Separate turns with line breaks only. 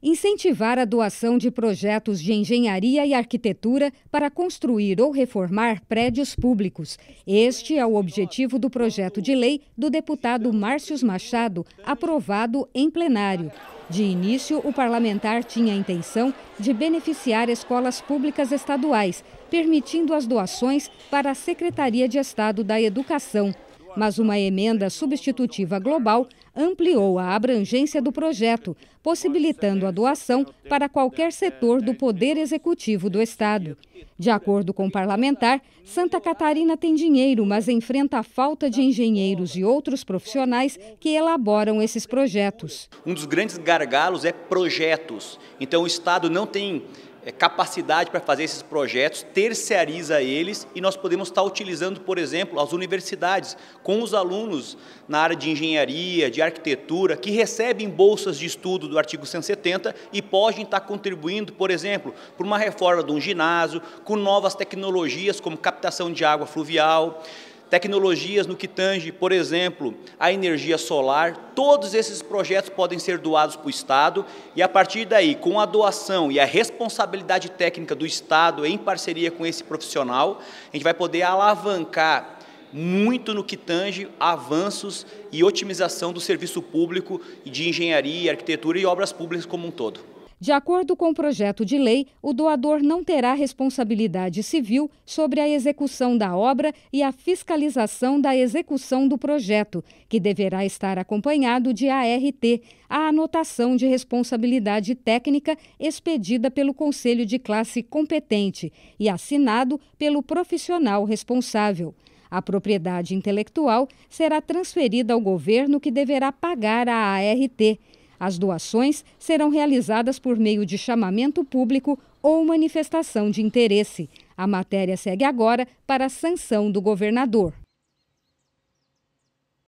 Incentivar a doação de projetos de engenharia e arquitetura para construir ou reformar prédios públicos. Este é o objetivo do projeto de lei do deputado Márcios Machado, aprovado em plenário. De início, o parlamentar tinha a intenção de beneficiar escolas públicas estaduais, permitindo as doações para a Secretaria de Estado da Educação. Mas uma emenda substitutiva global ampliou a abrangência do projeto, possibilitando a doação para qualquer setor do Poder Executivo do Estado. De acordo com o parlamentar, Santa Catarina tem dinheiro, mas enfrenta a falta de engenheiros e outros profissionais que elaboram esses projetos.
Um dos grandes gargalos é projetos. Então, o Estado não tem é, capacidade para fazer esses projetos, terciariza eles e nós podemos estar utilizando, por exemplo, as universidades, com os alunos na área de engenharia, de arquitetura, que recebem bolsas de estudo do artigo 170 e podem estar contribuindo, por exemplo, para uma reforma de um ginásio, com novas tecnologias como captação de água fluvial, tecnologias no que tange, por exemplo, a energia solar, todos esses projetos podem ser doados para o Estado e a partir daí, com a doação e a responsabilidade técnica do Estado em parceria com esse profissional, a gente vai poder alavancar muito no que tange avanços e otimização do serviço público de engenharia, arquitetura e obras públicas como um todo.
De acordo com o projeto de lei, o doador não terá responsabilidade civil sobre a execução da obra e a fiscalização da execução do projeto, que deverá estar acompanhado de ART, a anotação de responsabilidade técnica expedida pelo Conselho de Classe competente e assinado pelo profissional responsável. A propriedade intelectual será transferida ao governo, que deverá pagar a ART. As doações serão realizadas por meio de chamamento público ou manifestação de interesse. A matéria segue agora para a sanção do governador.